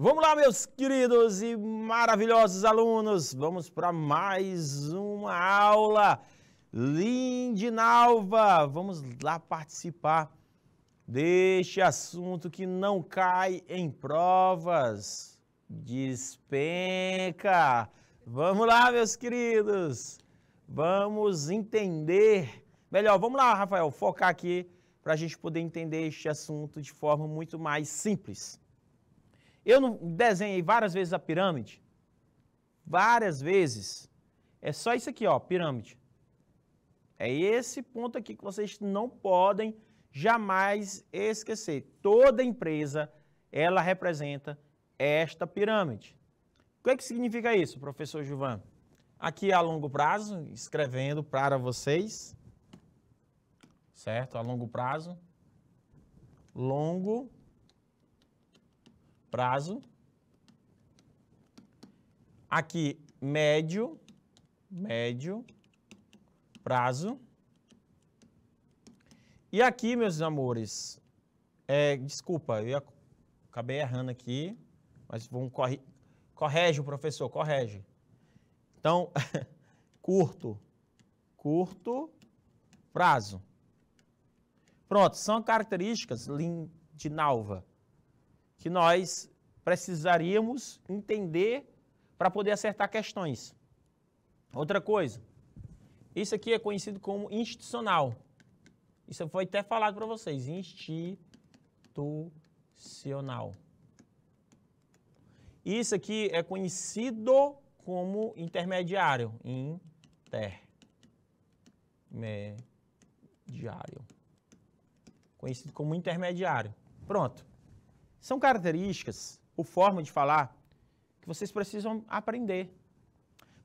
Vamos lá, meus queridos e maravilhosos alunos, vamos para mais uma aula. Lindinalva, vamos lá participar deste assunto que não cai em provas. Despenca. Vamos lá, meus queridos. Vamos entender. Melhor, vamos lá, Rafael, focar aqui para a gente poder entender este assunto de forma muito mais simples. Eu não desenhei várias vezes a pirâmide? Várias vezes. É só isso aqui, ó, pirâmide. É esse ponto aqui que vocês não podem jamais esquecer. Toda empresa, ela representa esta pirâmide. O que, é que significa isso, professor Gilvan? Aqui é a longo prazo, escrevendo para vocês, certo? A longo prazo, longo prazo. Aqui, médio, médio prazo. E aqui, meus amores, é, desculpa, eu acabei errando aqui, mas vamos corrigir. Correge, professor, correge. Então, curto, curto prazo. Pronto, são características de Nalva que nós precisaríamos entender para poder acertar questões. Outra coisa, isso aqui é conhecido como institucional. Isso foi até falado para vocês, institucional. Isso aqui é conhecido como intermediário, intermediário, conhecido como intermediário. Pronto. São características ou forma de falar que vocês precisam aprender.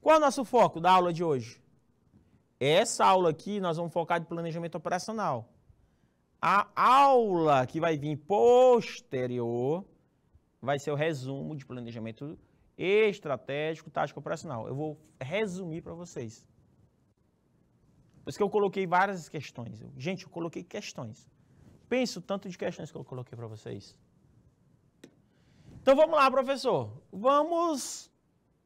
Qual é o nosso foco da aula de hoje? Essa aula aqui nós vamos focar de planejamento operacional. A aula que vai vir posterior vai ser o resumo de planejamento estratégico, tático operacional. Eu vou resumir para vocês. Por isso que eu coloquei várias questões. Gente, eu coloquei questões. Penso tanto de questões que eu coloquei para vocês. Então vamos lá, professor. Vamos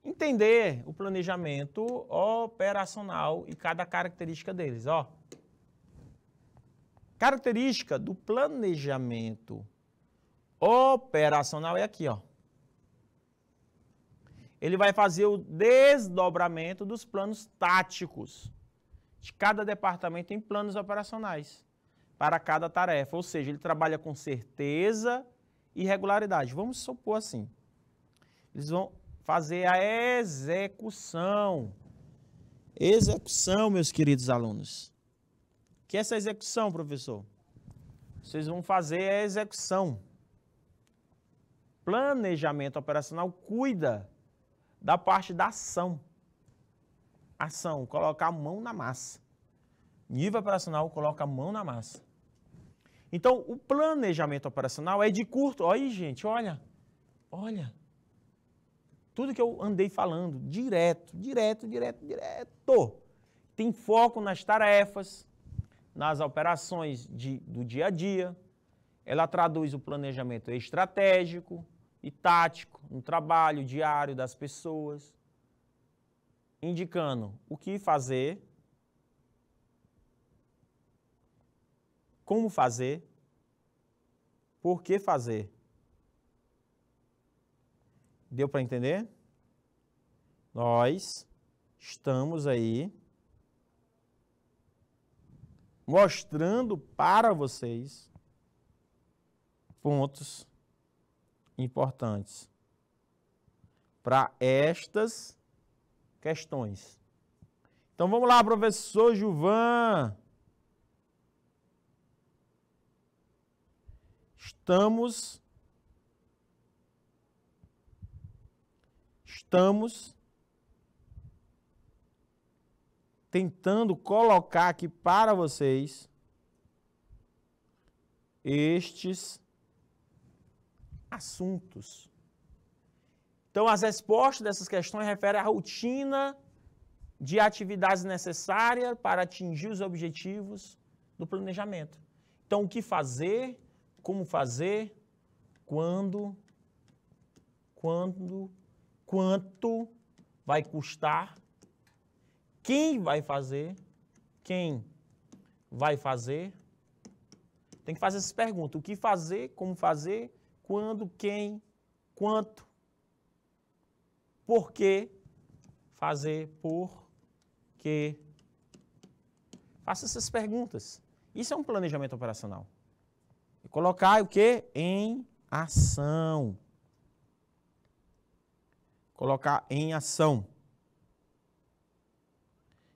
entender o planejamento operacional e cada característica deles, ó. Característica do planejamento operacional é aqui, ó. Ele vai fazer o desdobramento dos planos táticos de cada departamento em planos operacionais para cada tarefa, ou seja, ele trabalha com certeza irregularidade. Vamos supor assim. Eles vão fazer a execução. Execução, meus queridos alunos. O que é essa execução, professor? Vocês vão fazer a execução. Planejamento operacional cuida da parte da ação. Ação, colocar a mão na massa. Nível operacional coloca a mão na massa. Então, o planejamento operacional é de curto. Olha aí, gente, olha. Olha. Tudo que eu andei falando, direto, direto, direto, direto. Tem foco nas tarefas, nas operações de, do dia a dia. Ela traduz o planejamento estratégico e tático no trabalho diário das pessoas, indicando o que fazer como fazer, por que fazer. Deu para entender? Nós estamos aí mostrando para vocês pontos importantes para estas questões. Então vamos lá, professor Juvan. Estamos estamos tentando colocar aqui para vocês estes assuntos. Então, as respostas dessas questões referem à rotina de atividades necessárias para atingir os objetivos do planejamento. Então, o que fazer, como fazer, quando, quando, quanto vai custar, quem vai fazer, quem vai fazer. Tem que fazer essas perguntas: o que fazer, como fazer, quando, quem, quanto, por que fazer, por que Faça essas perguntas. Isso é um planejamento operacional. Colocai o que? Em ação. Colocar em ação.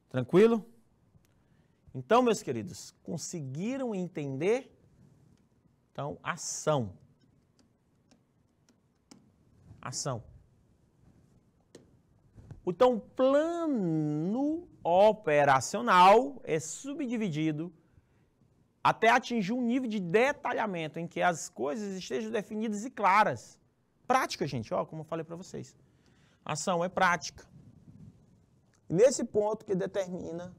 Tranquilo? Então, meus queridos, conseguiram entender? Então, ação. Ação. Então, plano operacional é subdividido até atingir um nível de detalhamento em que as coisas estejam definidas e claras. Prática, gente, ó, como eu falei para vocês. Ação é prática. Nesse ponto que determina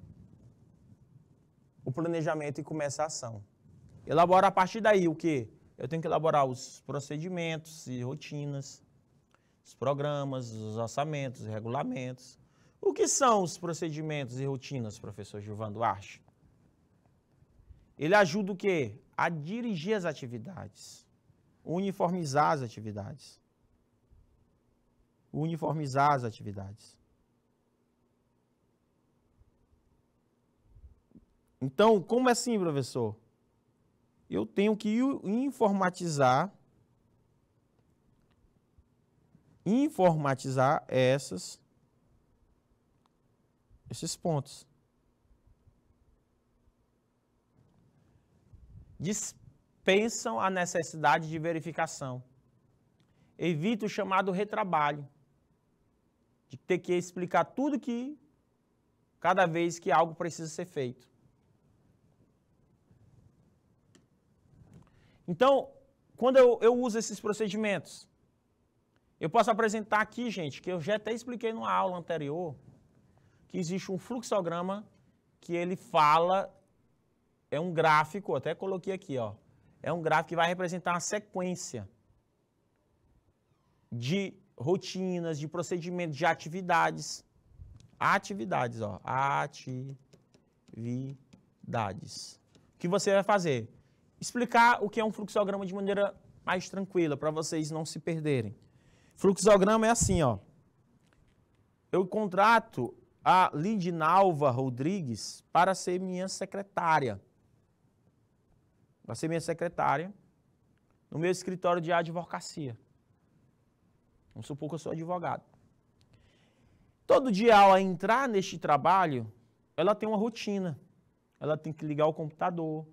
o planejamento e começa a ação. Elabora a partir daí o que? Eu tenho que elaborar os procedimentos e rotinas, os programas, os orçamentos, os regulamentos. O que são os procedimentos e rotinas, professor Gilvan Duarte? Ele ajuda o quê? A dirigir as atividades, uniformizar as atividades. Uniformizar as atividades. Então, como é assim, professor? Eu tenho que informatizar informatizar essas esses pontos. dispensam a necessidade de verificação. Evita o chamado retrabalho, de ter que explicar tudo que cada vez que algo precisa ser feito. Então, quando eu, eu uso esses procedimentos, eu posso apresentar aqui, gente, que eu já até expliquei numa aula anterior, que existe um fluxograma que ele fala é um gráfico, até coloquei aqui, ó. É um gráfico que vai representar uma sequência de rotinas, de procedimentos, de atividades. Atividades, ó. Atividades. O que você vai fazer? Explicar o que é um fluxograma de maneira mais tranquila, para vocês não se perderem. Fluxograma é assim, ó. Eu contrato a Lindinalva Rodrigues para ser minha secretária para ser minha secretária no meu escritório de advocacia. Vamos supor que eu sou advogado. Todo dia, ao entrar neste trabalho, ela tem uma rotina. Ela tem que ligar o computador,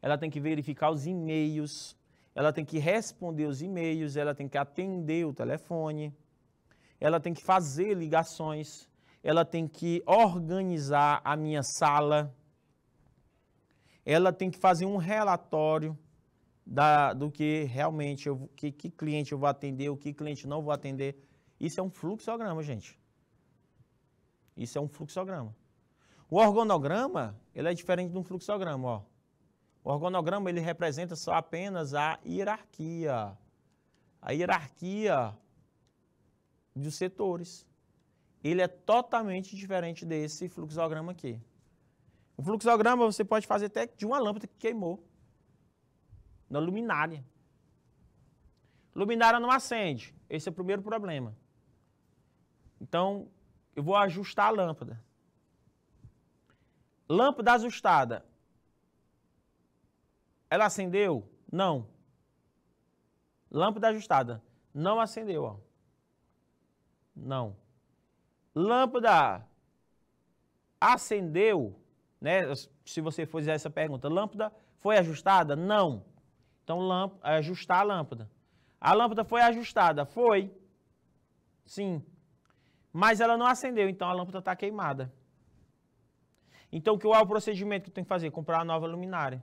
ela tem que verificar os e-mails, ela tem que responder os e-mails, ela tem que atender o telefone, ela tem que fazer ligações, ela tem que organizar a minha sala, ela tem que fazer um relatório da, do que realmente, eu, que, que cliente eu vou atender, o que cliente não vou atender. Isso é um fluxograma, gente. Isso é um fluxograma. O organograma, ele é diferente de um fluxograma, ó. O organograma, ele representa só apenas a hierarquia. A hierarquia dos setores. Ele é totalmente diferente desse fluxograma aqui. O fluxograma você pode fazer até de uma lâmpada que queimou. Na luminária. Luminária não acende. Esse é o primeiro problema. Então, eu vou ajustar a lâmpada. Lâmpada ajustada. Ela acendeu? Não. Lâmpada ajustada. Não acendeu, ó. Não. Lâmpada acendeu né? Se você fizer essa pergunta, lâmpada foi ajustada? Não. Então, ajustar a lâmpada. A lâmpada foi ajustada? Foi. Sim. Mas ela não acendeu, então a lâmpada está queimada. Então, qual é o procedimento que tem que fazer? Comprar uma nova luminária.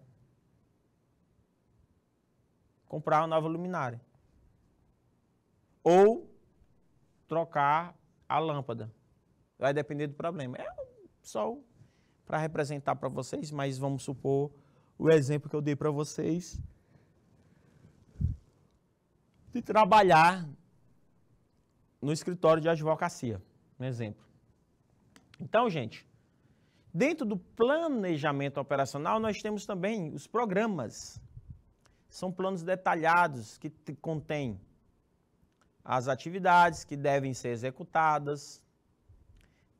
Comprar uma nova luminária. Ou trocar a lâmpada. Vai depender do problema. É só para representar para vocês, mas vamos supor o exemplo que eu dei para vocês de trabalhar no escritório de advocacia, um exemplo. Então, gente, dentro do planejamento operacional, nós temos também os programas. São planos detalhados que contêm as atividades que devem ser executadas,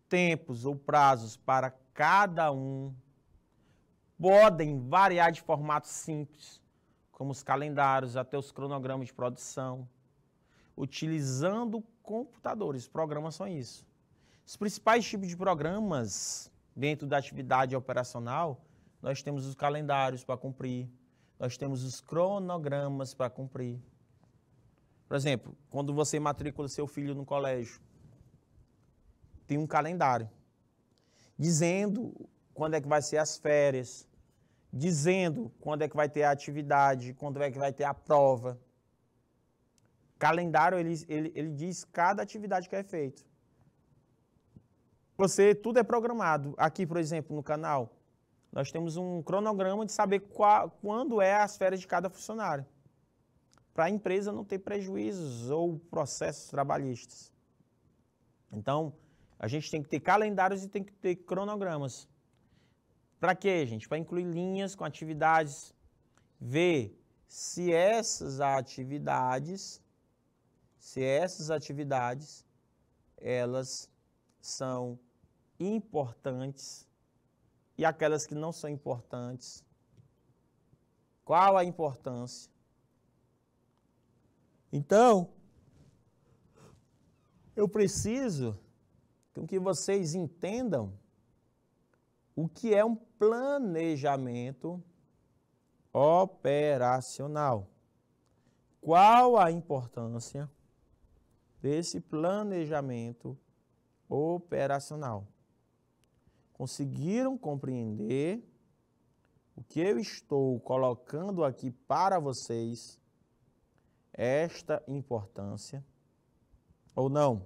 tempos ou prazos para cada um. Podem variar de formatos simples, como os calendários, até os cronogramas de produção, utilizando computadores. Programas são isso. Os principais tipos de programas dentro da atividade operacional, nós temos os calendários para cumprir, nós temos os cronogramas para cumprir. Por exemplo, quando você matricula seu filho no colégio, tem um calendário dizendo quando é que vai ser as férias, dizendo quando é que vai ter a atividade, quando é que vai ter a prova. Calendário, ele, ele, ele diz cada atividade que é feita. Você, tudo é programado. Aqui, por exemplo, no canal, nós temos um cronograma de saber qual, quando é as férias de cada funcionário. Para a empresa não ter prejuízos ou processos trabalhistas. Então, a gente tem que ter calendários e tem que ter cronogramas. Para quê, gente? Para incluir linhas com atividades, ver se essas atividades, se essas atividades, elas são importantes e aquelas que não são importantes. Qual a importância? Então, eu preciso com que vocês entendam o que é um planejamento operacional. Qual a importância desse planejamento operacional? Conseguiram compreender o que eu estou colocando aqui para vocês, esta importância ou não?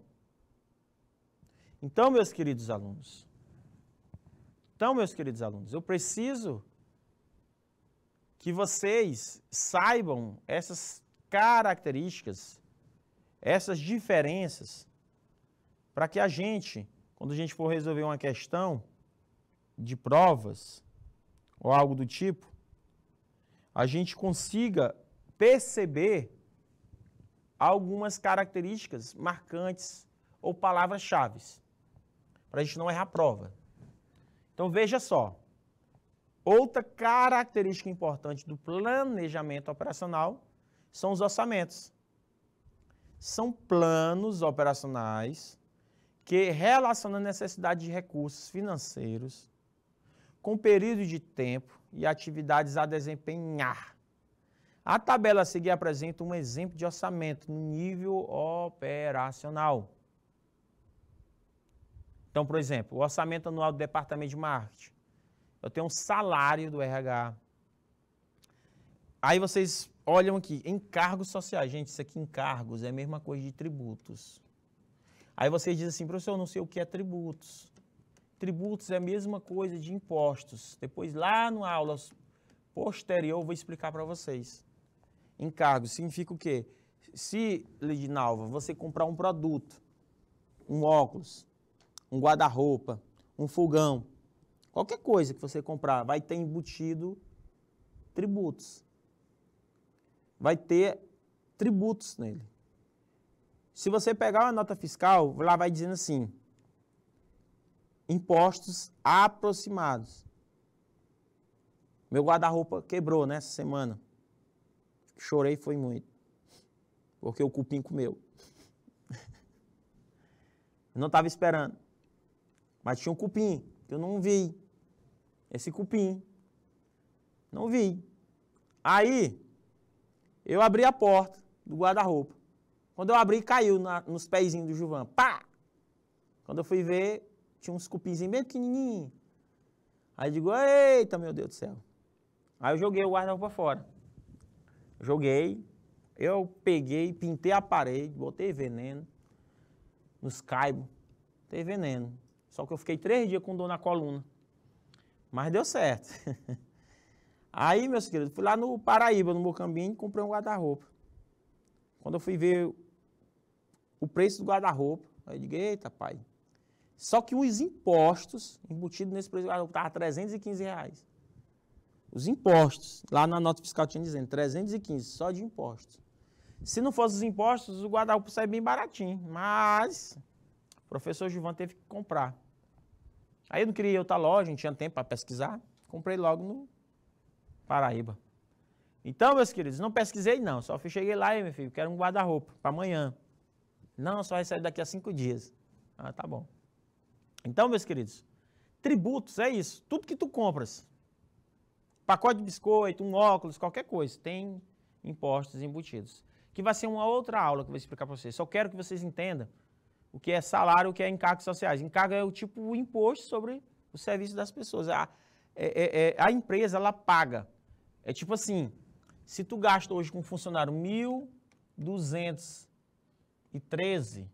Então, meus queridos alunos, então, meus queridos alunos, eu preciso que vocês saibam essas características, essas diferenças, para que a gente, quando a gente for resolver uma questão de provas ou algo do tipo, a gente consiga perceber algumas características marcantes ou palavras-chave para a gente não errar a prova. Então veja só, outra característica importante do planejamento operacional são os orçamentos. São planos operacionais que relacionam a necessidade de recursos financeiros com período de tempo e atividades a desempenhar. A tabela a seguir apresenta um exemplo de orçamento no nível operacional. Então, por exemplo, o orçamento anual do departamento de marketing. Eu tenho um salário do RH. Aí vocês olham aqui, encargos sociais. Gente, isso aqui encargos é a mesma coisa de tributos. Aí vocês dizem assim, professor, eu não sei o que é tributos. Tributos é a mesma coisa de impostos. Depois, lá no aula posterior, eu vou explicar para vocês. Encargos significa o quê? Se, Lidinalva, você comprar um produto, um óculos, um guarda-roupa, um fogão, qualquer coisa que você comprar, vai ter embutido tributos. Vai ter tributos nele. Se você pegar uma nota fiscal, lá vai dizendo assim: impostos aproximados. Meu guarda-roupa quebrou nessa semana. Chorei foi muito. Porque o cupim comeu. Eu não estava esperando. Mas tinha um cupim, que eu não vi. Esse cupim. Não vi. Aí, eu abri a porta do guarda-roupa. Quando eu abri, caiu na, nos pezinhos do Juvan. Pá! Quando eu fui ver, tinha uns cupinzinhos bem pequenininhos. Aí eu digo, eita, meu Deus do céu. Aí eu joguei o guarda-roupa fora. Joguei, eu peguei, pintei a parede, botei veneno nos caibos. Botei veneno. Só que eu fiquei três dias com dor na coluna. Mas deu certo. Aí, meus queridos, fui lá no Paraíba, no Mocambinho, e comprei um guarda-roupa. Quando eu fui ver o preço do guarda-roupa, aí eu digo, eita, pai. Só que os impostos embutidos nesse preço do guarda-roupa estavam 315 reais. Os impostos, lá na nota fiscal tinha dizendo, 315 só de impostos. Se não fosse os impostos, o guarda-roupa sai bem baratinho. Mas o professor Gilvan teve que comprar. Aí eu não queria ir outra loja, não tinha tempo para pesquisar. Comprei logo no Paraíba. Então, meus queridos, não pesquisei não. Só cheguei lá e, meu filho, quero um guarda-roupa para amanhã. Não, só recebe daqui a cinco dias. Ah, tá bom. Então, meus queridos, tributos é isso. Tudo que tu compras. Pacote de biscoito, um óculos, qualquer coisa. Tem impostos embutidos. Que vai ser uma outra aula que eu vou explicar para vocês. Só quero que vocês entendam o que é salário, o que é encargos sociais. Encargo é o tipo o imposto sobre o serviço das pessoas. A, é, é, é a empresa, ela paga. É tipo assim, se tu gasta hoje com um funcionário 1.213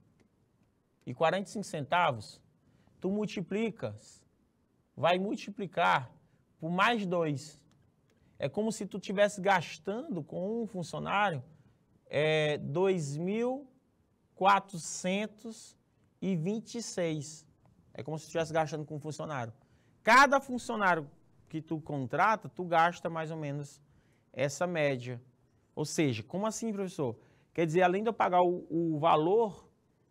e 45 centavos, tu multiplicas, vai multiplicar por mais dois. É como se tu tivesse gastando com um funcionário é, 2.000 426. É como se estivesse gastando com um funcionário. Cada funcionário que tu contrata, tu gasta mais ou menos essa média. Ou seja, como assim, professor? Quer dizer, além de eu pagar o, o valor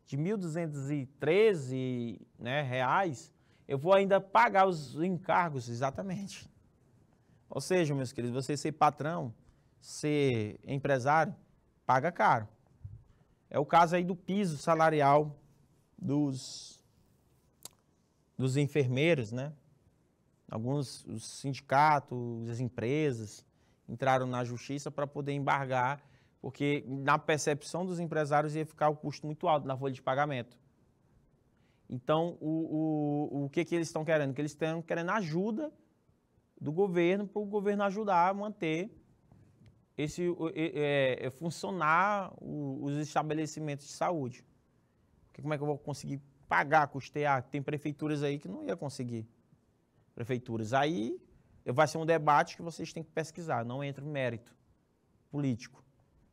de 1.213 né, reais, eu vou ainda pagar os encargos, exatamente. Ou seja, meus queridos, você ser patrão, ser empresário, paga caro. É o caso aí do piso salarial dos, dos enfermeiros, né? Alguns os sindicatos, as empresas entraram na justiça para poder embargar, porque na percepção dos empresários ia ficar o custo muito alto na folha de pagamento. Então, o, o, o que, que eles estão querendo? Que eles estão querendo ajuda do governo para o governo ajudar a manter esse, é, é funcionar o, os estabelecimentos de saúde. Porque como é que eu vou conseguir pagar, custear? Tem prefeituras aí que não ia conseguir. Prefeituras. Aí vai ser um debate que vocês têm que pesquisar, não entra o mérito político,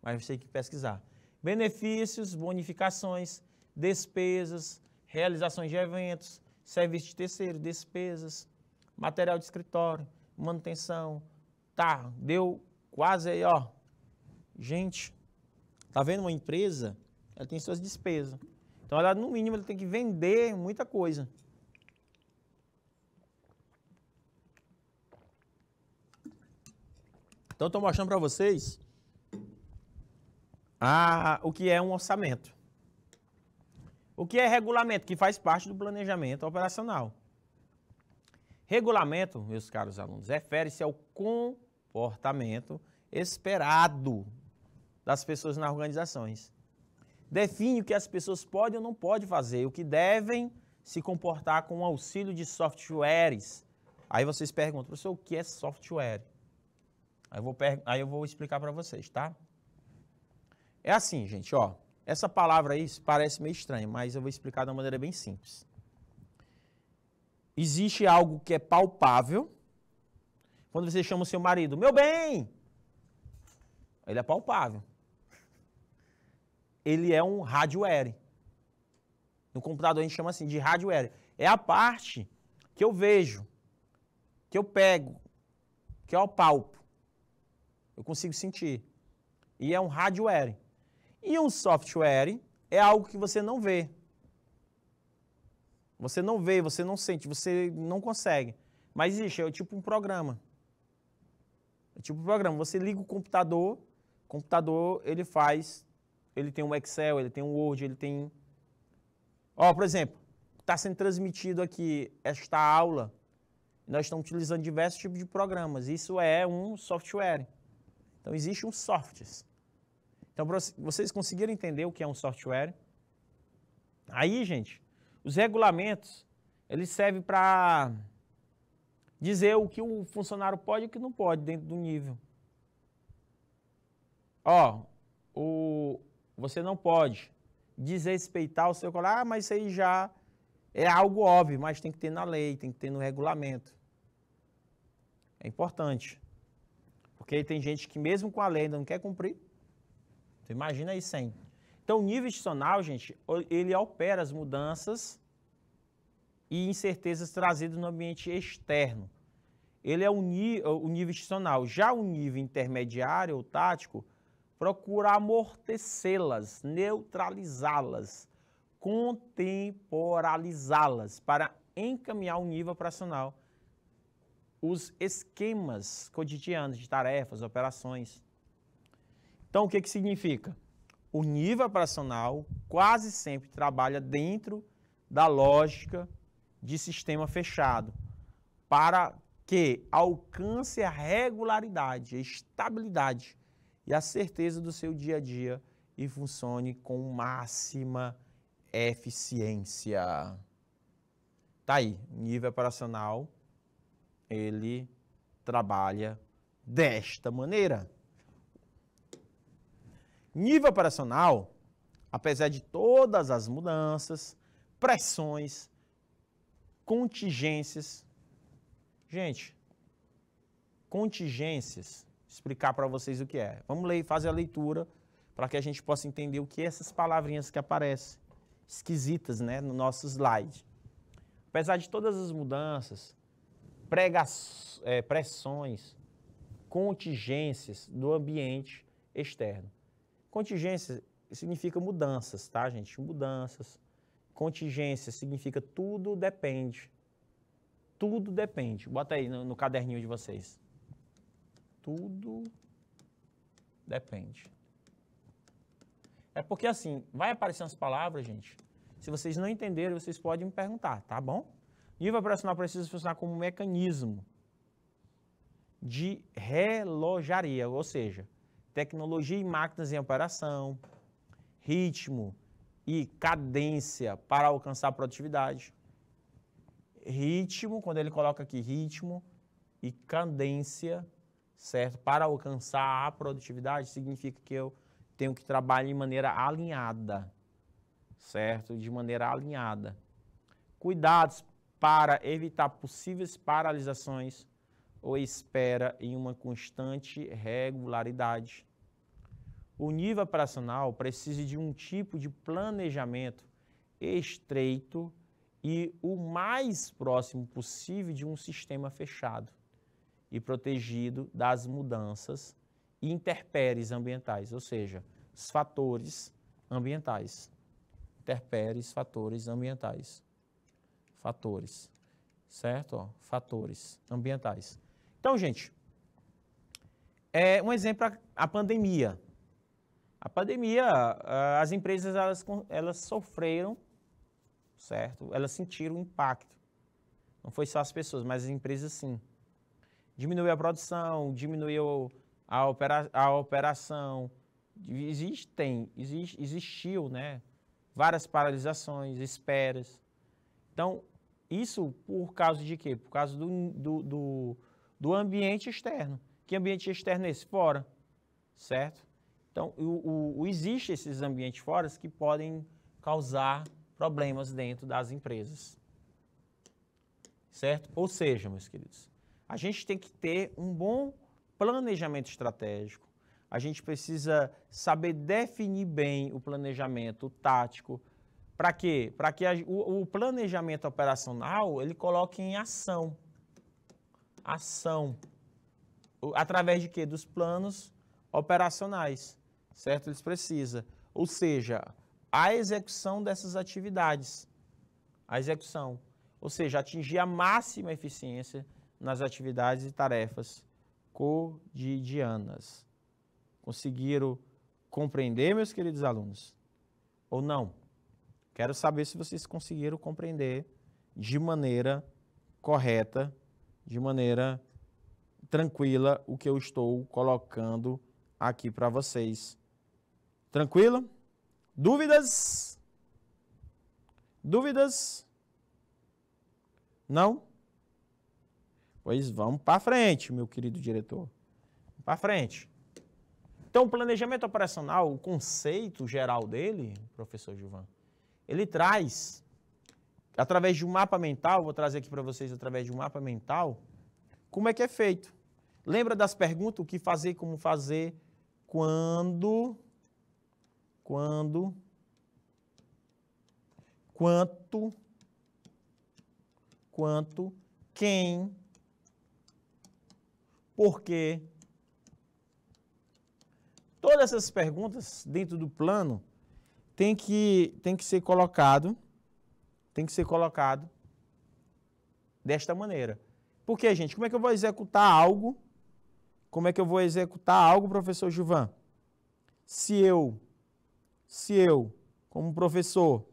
mas vocês têm que pesquisar. Benefícios, bonificações, despesas, realizações de eventos, serviço de terceiro, despesas, material de escritório, manutenção. Tá, deu quase aí, ó. Gente, tá vendo uma empresa? Ela tem suas despesas. Então, ela, no mínimo, ela tem que vender muita coisa. Então, estou mostrando para vocês a, o que é um orçamento. O que é regulamento? Que faz parte do planejamento operacional. Regulamento, meus caros alunos, refere-se ao conjunto comportamento esperado das pessoas nas organizações. Define o que as pessoas podem ou não podem fazer, o que devem se comportar com o auxílio de softwares. Aí vocês perguntam, professor, o que é software? Aí eu vou, aí eu vou explicar para vocês, tá? É assim, gente, ó. Essa palavra aí parece meio estranha, mas eu vou explicar de uma maneira bem simples. Existe algo que é palpável, quando você chama o seu marido, meu bem, ele é palpável. Ele é um hardware. No computador a gente chama assim de hardware. É a parte que eu vejo, que eu pego, que eu palpo. Eu consigo sentir. E é um hardware. E um software é algo que você não vê. Você não vê, você não sente, você não consegue. Mas existe, é tipo um programa. É tipo programa, você liga o computador, o computador ele faz, ele tem um Excel, ele tem um Word, ele tem... Ó, por exemplo, está sendo transmitido aqui esta aula, nós estamos utilizando diversos tipos de programas, isso é um software. Então, existe um software. Então, vocês conseguiram entender o que é um software, aí, gente, os regulamentos, eles servem para dizer o que o funcionário pode e o que não pode dentro do nível. Ó, o, você não pode desrespeitar o seu colega, ah, mas isso aí já é algo óbvio, mas tem que ter na lei, tem que ter no regulamento. É importante. Porque tem gente que mesmo com a lei ainda não quer cumprir. Então, imagina aí sem. Então, o nível institucional, gente, ele opera as mudanças e incertezas trazidas no ambiente externo. Ele é o, o nível institucional. Já o nível intermediário ou tático procura amortecê-las, neutralizá-las, contemporalizá-las para encaminhar o nível operacional os esquemas cotidianos de tarefas, operações. Então, o que, que significa? O nível operacional quase sempre trabalha dentro da lógica de sistema fechado, para que alcance a regularidade, a estabilidade e a certeza do seu dia a dia e funcione com máxima eficiência. Tá aí, nível operacional, ele trabalha desta maneira. Nível operacional, apesar de todas as mudanças, pressões, contingências. Gente, contingências, explicar para vocês o que é. Vamos ler, fazer a leitura para que a gente possa entender o que é essas palavrinhas que aparecem, esquisitas, né, no nosso slide. Apesar de todas as mudanças, pregações, é, pressões, contingências do ambiente externo. Contingência significa mudanças, tá, gente? Mudanças Contingência significa tudo depende. Tudo depende. Bota aí no, no caderninho de vocês. Tudo depende. É porque assim, vai aparecer umas palavras, gente. Se vocês não entenderem, vocês podem me perguntar, tá bom? Nível operacional precisa funcionar como um mecanismo de relojaria, ou seja, tecnologia e máquinas em operação, ritmo, e cadência para alcançar produtividade. Ritmo, quando ele coloca aqui ritmo e cadência, certo? Para alcançar a produtividade, significa que eu tenho que trabalhar de maneira alinhada, certo? De maneira alinhada. Cuidados para evitar possíveis paralisações ou espera em uma constante regularidade o nível operacional precisa de um tipo de planejamento estreito e o mais próximo possível de um sistema fechado e protegido das mudanças e interpéries ambientais, ou seja, os fatores ambientais. Interpéries, fatores ambientais. Fatores. Certo? fatores ambientais. Então, gente, é um exemplo a pandemia. A pandemia, as empresas elas, elas sofreram, certo? Elas sentiram impacto. Não foi só as pessoas, mas as empresas sim. Diminuiu a produção, diminuiu a, opera, a operação. Existem, exist, existiu, né? Várias paralisações, esperas. Então, isso por causa de quê? Por causa do, do, do, do ambiente externo. Que ambiente externo é esse? Fora, certo? Então, o, o, existe esses ambientes fora que podem causar problemas dentro das empresas. Certo? Ou seja, meus queridos, a gente tem que ter um bom planejamento estratégico. A gente precisa saber definir bem o planejamento o tático. Para quê? Para que a, o, o planejamento operacional ele coloque em ação. Ação. Através de quê? Dos planos operacionais certo? Eles precisam. Ou seja, a execução dessas atividades. A execução. Ou seja, atingir a máxima eficiência nas atividades e tarefas cotidianas. Conseguiram compreender, meus queridos alunos? Ou não? Quero saber se vocês conseguiram compreender de maneira correta, de maneira tranquila, o que eu estou colocando aqui para vocês Tranquilo? Dúvidas? Dúvidas? Não? Pois vamos para frente, meu querido diretor. Para frente. Então, o planejamento operacional, o conceito geral dele, professor Gilvan, ele traz, através de um mapa mental, vou trazer aqui para vocês através de um mapa mental, como é que é feito. Lembra das perguntas, o que fazer, como fazer, quando quando quanto quanto quem porque todas essas perguntas dentro do plano tem que tem que ser colocado tem que ser colocado desta maneira. Porque, gente, como é que eu vou executar algo? Como é que eu vou executar algo, professor Juvan? Se eu se eu, como professor,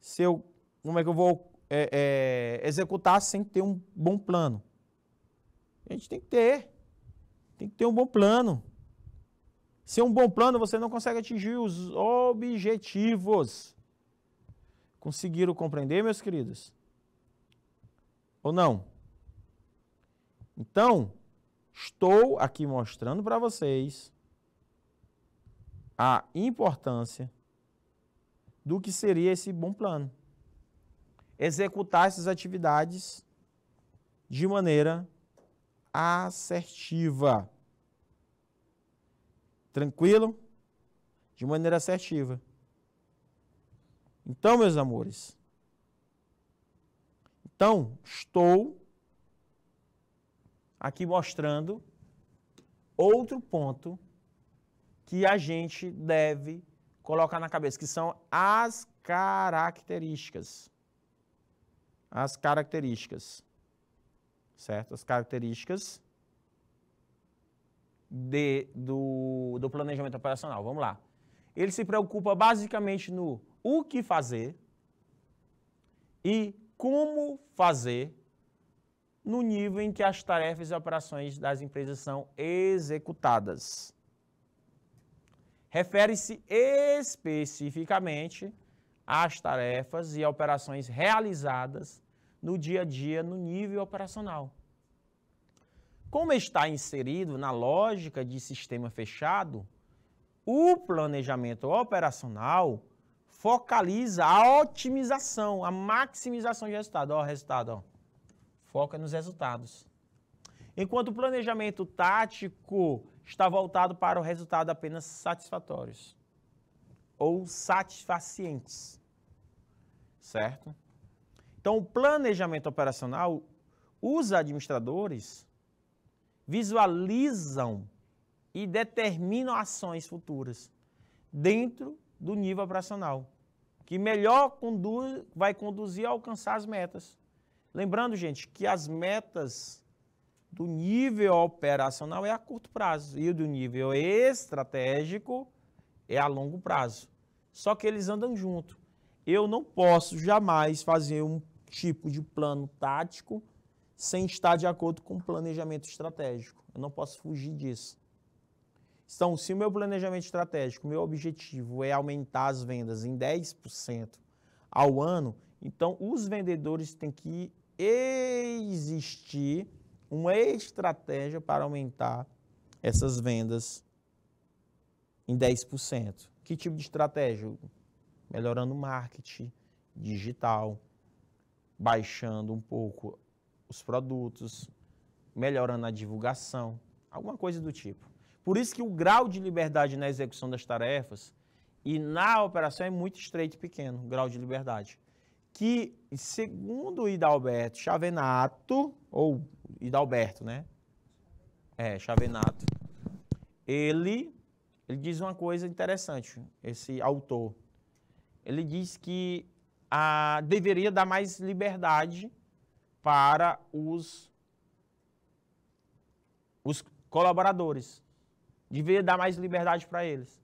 se eu, como é que eu vou é, é, executar sem ter um bom plano? A gente tem que ter. Tem que ter um bom plano. Sem um bom plano, você não consegue atingir os objetivos. Conseguiram compreender, meus queridos? Ou não? Então, estou aqui mostrando para vocês a importância do que seria esse bom plano. Executar essas atividades de maneira assertiva. Tranquilo? De maneira assertiva. Então, meus amores, então estou aqui mostrando outro ponto que a gente deve colocar na cabeça, que são as características. As características. Certo? As características de, do, do planejamento operacional. Vamos lá. Ele se preocupa basicamente no o que fazer e como fazer no nível em que as tarefas e operações das empresas são executadas refere-se especificamente às tarefas e operações realizadas no dia a dia no nível operacional. Como está inserido na lógica de sistema fechado, o planejamento operacional focaliza a otimização, a maximização de resultado. Ó, resultado, ó. Foca nos resultados enquanto o planejamento tático está voltado para o resultado apenas satisfatórios ou satisfacientes. Certo? Então, o planejamento operacional, os administradores visualizam e determinam ações futuras dentro do nível operacional, que melhor conduz, vai conduzir a alcançar as metas. Lembrando, gente, que as metas do nível operacional é a curto prazo e o do nível estratégico é a longo prazo. Só que eles andam junto. Eu não posso jamais fazer um tipo de plano tático sem estar de acordo com o planejamento estratégico. Eu não posso fugir disso. Então, se o meu planejamento estratégico, meu objetivo é aumentar as vendas em 10% ao ano, então os vendedores têm que existir uma estratégia para aumentar essas vendas em 10%. Que tipo de estratégia? Melhorando o marketing digital, baixando um pouco os produtos, melhorando a divulgação, alguma coisa do tipo. Por isso que o grau de liberdade na execução das tarefas e na operação é muito estreito e pequeno, o grau de liberdade. Que, segundo o Idalberto Chavenato, ou e Alberto, né? É, Chavenato. Ele, ele diz uma coisa interessante, esse autor. Ele diz que a, deveria dar mais liberdade para os, os colaboradores. Deveria dar mais liberdade para eles.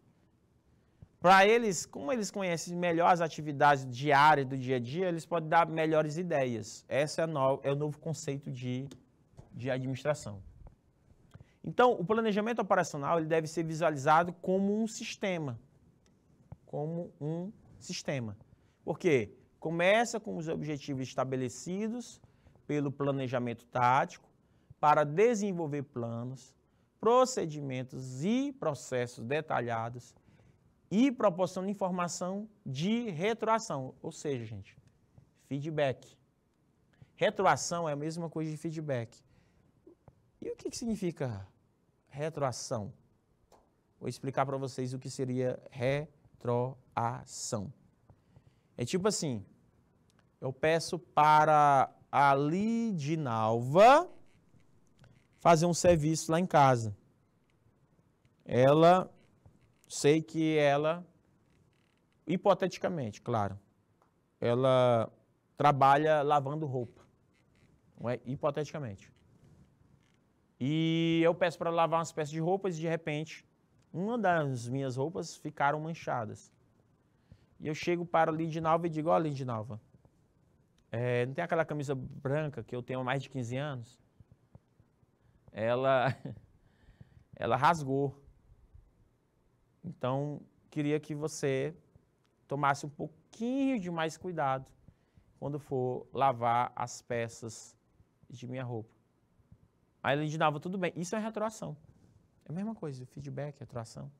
Para eles, como eles conhecem melhor as atividades diárias do dia a dia, eles podem dar melhores ideias. Esse é, no, é o novo conceito de de administração. Então, o planejamento operacional ele deve ser visualizado como um sistema. Como um sistema. Por quê? Começa com os objetivos estabelecidos pelo planejamento tático para desenvolver planos, procedimentos e processos detalhados e proporcionando informação de retroação, ou seja, gente, feedback. Retroação é a mesma coisa de feedback. E o que, que significa retroação? Vou explicar para vocês o que seria retroação. É tipo assim, eu peço para a Lidinalva fazer um serviço lá em casa. Ela, sei que ela, hipoteticamente, claro, ela trabalha lavando roupa, não é? Hipoteticamente. E eu peço para lavar umas peças de roupas e de repente uma das minhas roupas ficaram manchadas. E eu chego para a Lindinalva e digo: Ó, oh, Lindinalva, é, não tem aquela camisa branca que eu tenho há mais de 15 anos? Ela, ela rasgou. Então, queria que você tomasse um pouquinho de mais cuidado quando for lavar as peças de minha roupa. Aí ele dava tudo bem. Isso é retroação. É a mesma coisa, feedback, retroação.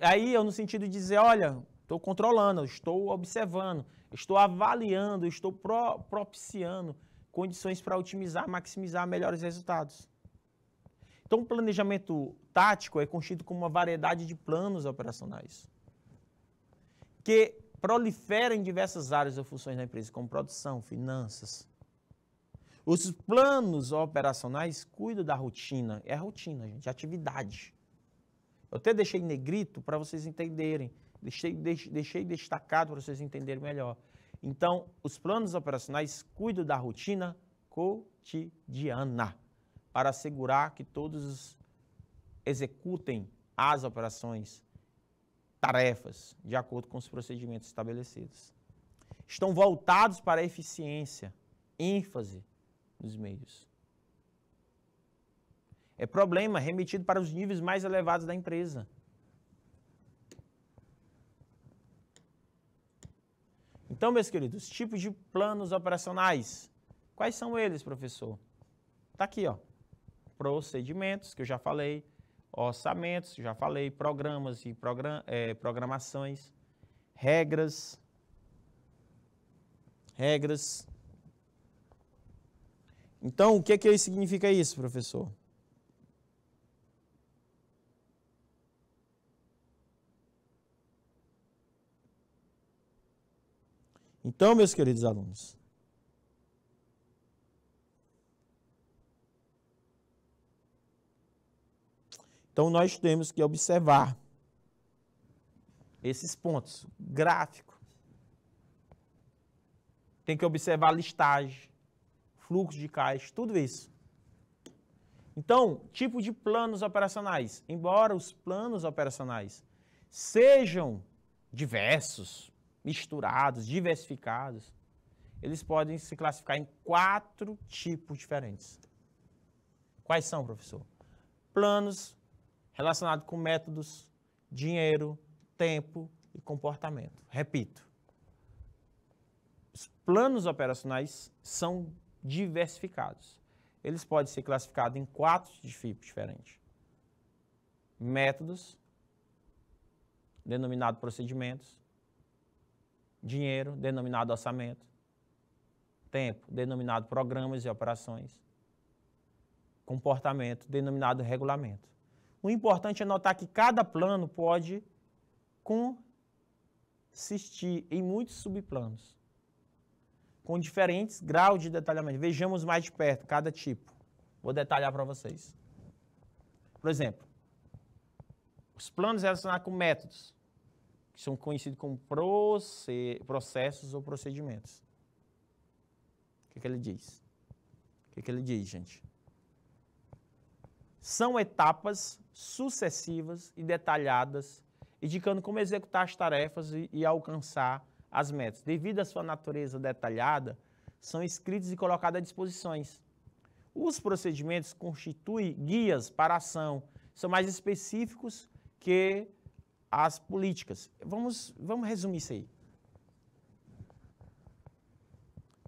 Aí eu no sentido de dizer, olha, estou controlando, estou observando, estou avaliando, estou pro, propiciando condições para otimizar, maximizar melhores resultados. Então, o planejamento tático é constituído como uma variedade de planos operacionais que proliferam em diversas áreas ou funções da empresa, como produção, finanças, os planos operacionais cuidam da rotina. É rotina, gente, é atividade. Eu até deixei negrito para vocês entenderem. Deixei, deixei destacado para vocês entenderem melhor. Então, os planos operacionais cuidam da rotina cotidiana para assegurar que todos executem as operações, tarefas, de acordo com os procedimentos estabelecidos. Estão voltados para a eficiência, ênfase dos meios. É problema remetido para os níveis mais elevados da empresa. Então, meus queridos, tipos de planos operacionais. Quais são eles, professor? Está aqui, ó. Procedimentos, que eu já falei, orçamentos, já falei, programas e program, é, programações, regras, regras, então, o que, é que significa isso, professor? Então, meus queridos alunos, então nós temos que observar esses pontos. Gráfico. Tem que observar a listagem fluxo de caixa, tudo isso. Então, tipo de planos operacionais. Embora os planos operacionais sejam diversos, misturados, diversificados, eles podem se classificar em quatro tipos diferentes. Quais são, professor? Planos relacionados com métodos, dinheiro, tempo e comportamento. Repito, os planos operacionais são diversificados. Eles podem ser classificados em quatro tipos diferentes: métodos, denominado procedimentos, dinheiro, denominado orçamento, tempo, denominado programas e operações, comportamento, denominado regulamento. O importante é notar que cada plano pode consistir em muitos subplanos com diferentes graus de detalhamento. Vejamos mais de perto cada tipo. Vou detalhar para vocês. Por exemplo, os planos relacionados com métodos, que são conhecidos como processos ou procedimentos. O que, é que ele diz? O que, é que ele diz, gente? São etapas sucessivas e detalhadas, indicando como executar as tarefas e, e alcançar as metas, devido à sua natureza detalhada, são escritos e colocados à disposições. Os procedimentos constituem guias para ação, são mais específicos que as políticas. Vamos, vamos resumir isso aí.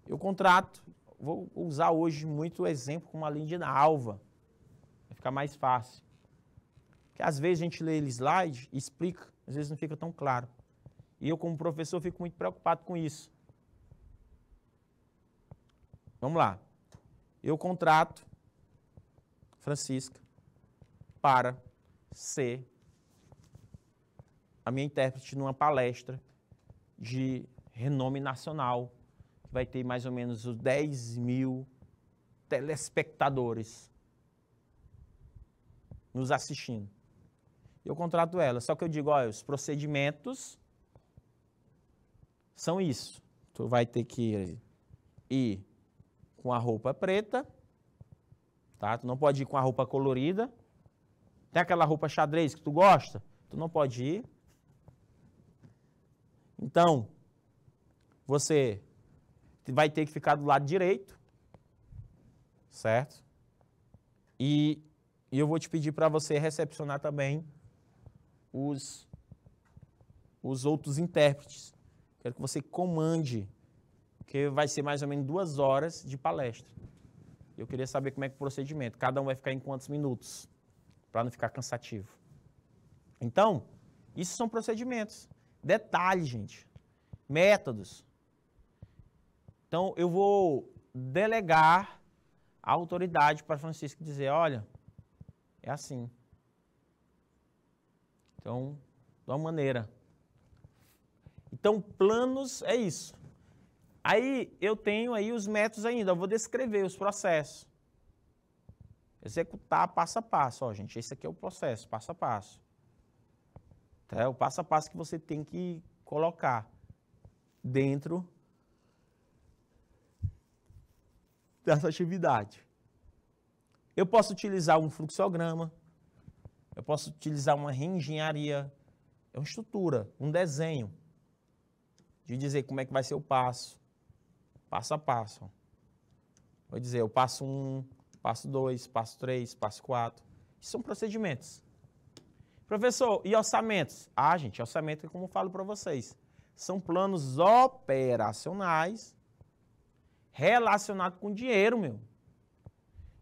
Eu contrato, vou usar hoje muito o exemplo com uma Lindina Alva, vai ficar mais fácil. Porque às vezes a gente lê o slide e explica, às vezes não fica tão claro. E eu, como professor, fico muito preocupado com isso. Vamos lá. Eu contrato Francisca para ser a minha intérprete numa palestra de renome nacional, que vai ter mais ou menos 10 mil telespectadores nos assistindo. Eu contrato ela, só que eu digo, olha, os procedimentos são isso. Tu vai ter que ir com a roupa preta, tá? Tu não pode ir com a roupa colorida. Tem aquela roupa xadrez que tu gosta? Tu não pode ir. Então, você vai ter que ficar do lado direito, certo? E, e eu vou te pedir para você recepcionar também os, os outros intérpretes. Quero que você comande, porque vai ser mais ou menos duas horas de palestra. Eu queria saber como é que é o procedimento. Cada um vai ficar em quantos minutos, para não ficar cansativo. Então, isso são procedimentos. Detalhes, gente. Métodos. Então, eu vou delegar a autoridade para Francisco dizer: olha, é assim. Então, de uma maneira. Então, planos é isso. Aí eu tenho aí os métodos ainda, eu vou descrever os processos. Executar passo a passo, ó, gente, esse aqui é o processo, passo a passo. É O passo a passo que você tem que colocar dentro dessa atividade. Eu posso utilizar um fluxograma, eu posso utilizar uma reengenharia, é uma estrutura, um desenho de dizer como é que vai ser o passo, passo a passo. Vou dizer, eu passo um, passo dois, passo três, passo quatro. são procedimentos. Professor, e orçamentos? Ah, gente, orçamento é como eu falo para vocês. São planos operacionais relacionados com dinheiro, meu.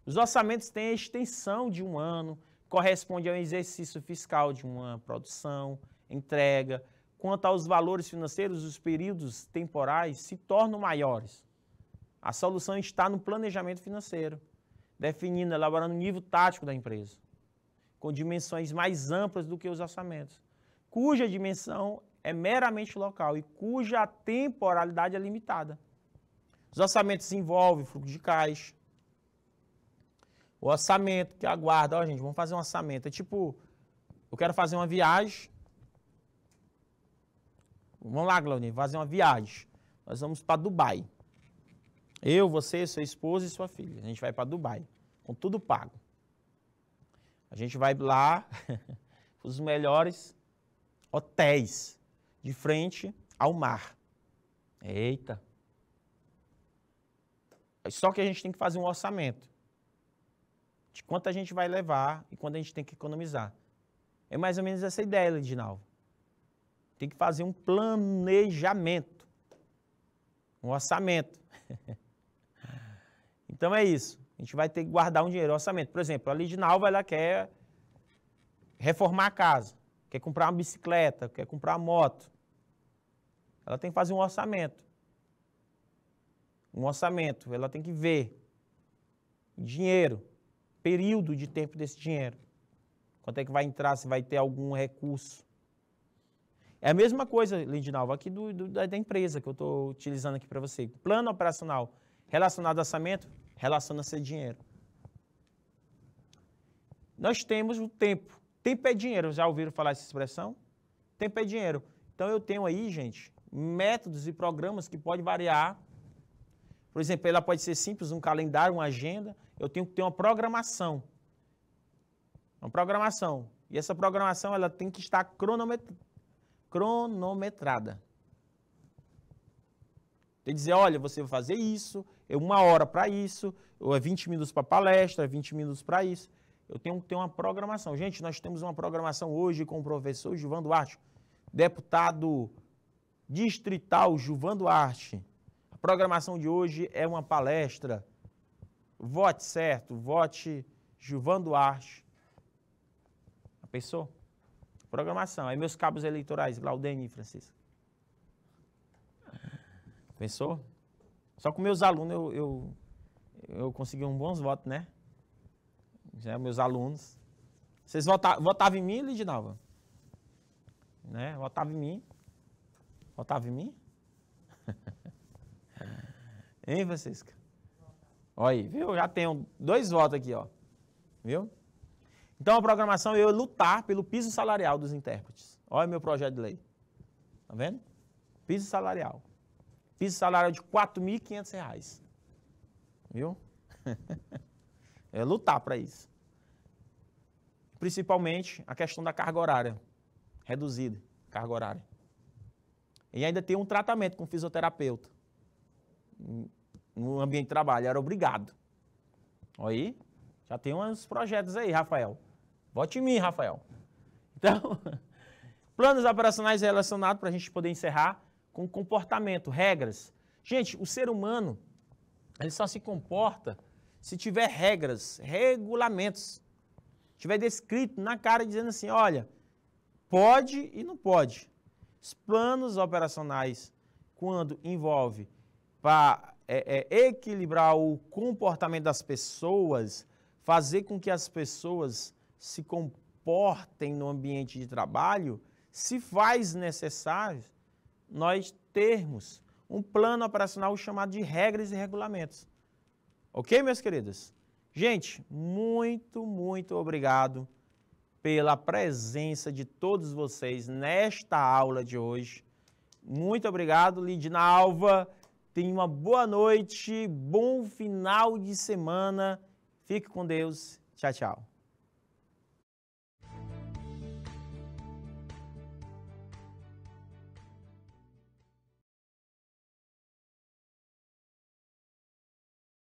Os orçamentos têm a extensão de um ano, corresponde ao exercício fiscal de uma produção, entrega, quanto aos valores financeiros, os períodos temporais se tornam maiores. A solução está no planejamento financeiro, definindo, elaborando o nível tático da empresa, com dimensões mais amplas do que os orçamentos, cuja dimensão é meramente local e cuja temporalidade é limitada. Os orçamentos envolvem fluxo de caixa, o orçamento que aguarda, ó gente, vamos fazer um orçamento, é tipo, eu quero fazer uma viagem, Vamos lá, Claudinei, fazer uma viagem. Nós vamos para Dubai. Eu, você, sua esposa e sua filha. A gente vai para Dubai, com tudo pago. A gente vai lá, os melhores hotéis, de frente ao mar. Eita! Só que a gente tem que fazer um orçamento de quanto a gente vai levar e quanto a gente tem que economizar. É mais ou menos essa ideia, Lidinalvo. Tem que fazer um planejamento, um orçamento. então é isso. A gente vai ter que guardar um dinheiro, um orçamento. Por exemplo, a Lidinalva ela quer reformar a casa, quer comprar uma bicicleta, quer comprar uma moto. Ela tem que fazer um orçamento. Um orçamento, ela tem que ver dinheiro, período de tempo desse dinheiro. Quanto é que vai entrar, se vai ter algum recurso é a mesma coisa, Lindinalva, aqui do, do, da empresa que eu estou utilizando aqui para você. Plano operacional relacionado a orçamento, relaciona-se a dinheiro. Nós temos o tempo. Tempo é dinheiro. Já ouviram falar essa expressão? Tempo é dinheiro. Então eu tenho aí, gente, métodos e programas que podem variar. Por exemplo, ela pode ser simples, um calendário, uma agenda. Eu tenho que ter uma programação. Uma programação. E essa programação ela tem que estar cronometrada cronometrada. Tem dizer, olha, você vai fazer isso, é uma hora para isso, ou é 20 minutos para palestra, é 20 minutos para isso. Eu tenho que ter uma programação. Gente, nós temos uma programação hoje com o professor Gilvan Duarte, deputado distrital Gilvan Duarte. A programação de hoje é uma palestra. Vote certo, vote Gilvan Duarte. A pessoa? Programação. Aí meus cabos eleitorais, Laudeni e Francisco. Pensou? Só com meus alunos eu, eu, eu consegui uns bons votos, né? Já meus alunos. Vocês votavam, em mim, Lidinalva? Né? Votavam em mim. Votavam em mim? hein, Francisca? Olha aí, viu? Já tenho dois votos aqui, ó. Viu? Então a programação eu é eu lutar pelo piso salarial dos intérpretes. Olha meu projeto de lei. Tá vendo? Piso salarial. Piso salarial de R$ 4.500. Viu? é lutar para isso. Principalmente a questão da carga horária reduzida, carga horária. E ainda tem um tratamento com fisioterapeuta no ambiente de trabalho, era obrigado. Olha aí, já tem uns projetos aí, Rafael. Vote em mim, Rafael. Então, planos operacionais relacionados para a gente poder encerrar com comportamento, regras. Gente, o ser humano ele só se comporta se tiver regras, regulamentos. Tiver descrito na cara dizendo assim, olha, pode e não pode. Os planos operacionais, quando envolve para é, é, equilibrar o comportamento das pessoas, fazer com que as pessoas se comportem no ambiente de trabalho, se faz necessário nós termos um plano operacional chamado de regras e regulamentos. Ok, meus queridos? Gente, muito, muito obrigado pela presença de todos vocês nesta aula de hoje. Muito obrigado, Lidina Alva. Tenha uma boa noite, bom final de semana. Fique com Deus. Tchau, tchau.